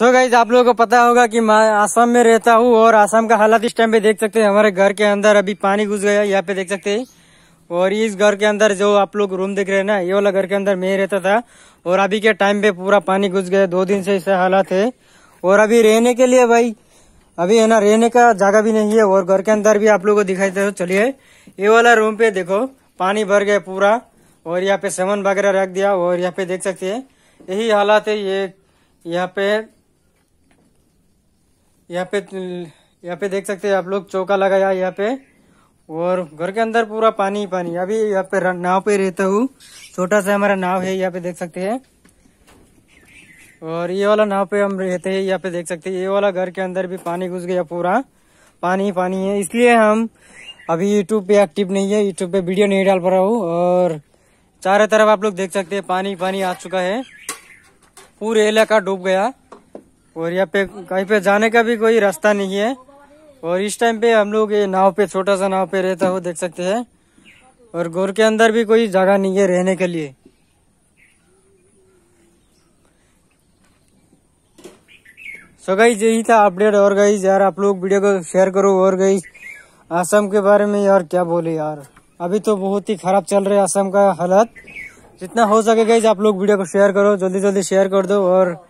सो so guys आप लोगों को पता होगा कि मैं आसाम में रहता हूँ और आसाम का हालात इस टाइम पे देख सकते हैं हमारे घर के अंदर अभी पानी घुस गया यहाँ पे देख सकते हैं और इस घर के अंदर जो आप लोग रूम देख रहे हैं ना ये वाला घर के अंदर मैं रहता था और अभी के टाइम पे पूरा पानी घुस गया दो दिन से ऐसा हालात है और अभी रहने के लिए भाई अभी है ना रहने का जगह भी नहीं है और घर के अंदर भी आप लोग को दिखाई दे चलिए ये वाला रूम पे देखो पानी भर गया पूरा और यहाँ पे सेवन वगैरह रख दिया और यहाँ पे देख सकते है यही हालात है ये यहाँ पे यहाँ पे यहाँ पे देख सकते हैं आप लोग चौका लगाया यहाँ पे और घर के अंदर पूरा पानी ही पानी अभी यहाँ पे नाव पे रहता हूँ छोटा सा हमारा नाव है यहाँ पे देख सकते हैं और ये वाला नाव पे हम रहते हैं यहाँ पे देख सकते हैं ये वाला घर के अंदर भी पानी घुस गया पूरा पानी ही पानी है इसलिए हम अभी यूट्यूब पे एक्टिव नहीं है यूट्यूब पे वीडियो नहीं डाल पा रहा हूँ और चारों तरफ आप लोग देख सकते हैं पानी पानी आ चुका है पूरे इलाका डूब गया और यहाँ पे कहीं पे जाने का भी कोई रास्ता नहीं है और इस टाइम पे हम लोग ये नाव पे छोटा सा नाव पे रहता हो देख सकते हैं और गोर के अंदर भी कोई जगह नहीं है रहने के लिए सो गई यही था अपडेट और गई यार आप लोग वीडियो को शेयर करो और गई आसम के बारे में यार क्या बोले यार अभी तो बहुत ही खराब चल रहा है आसाम का हालत जितना हो सके गई आप लोग वीडियो को शेयर करो जल्दी जल्दी शेयर कर दो और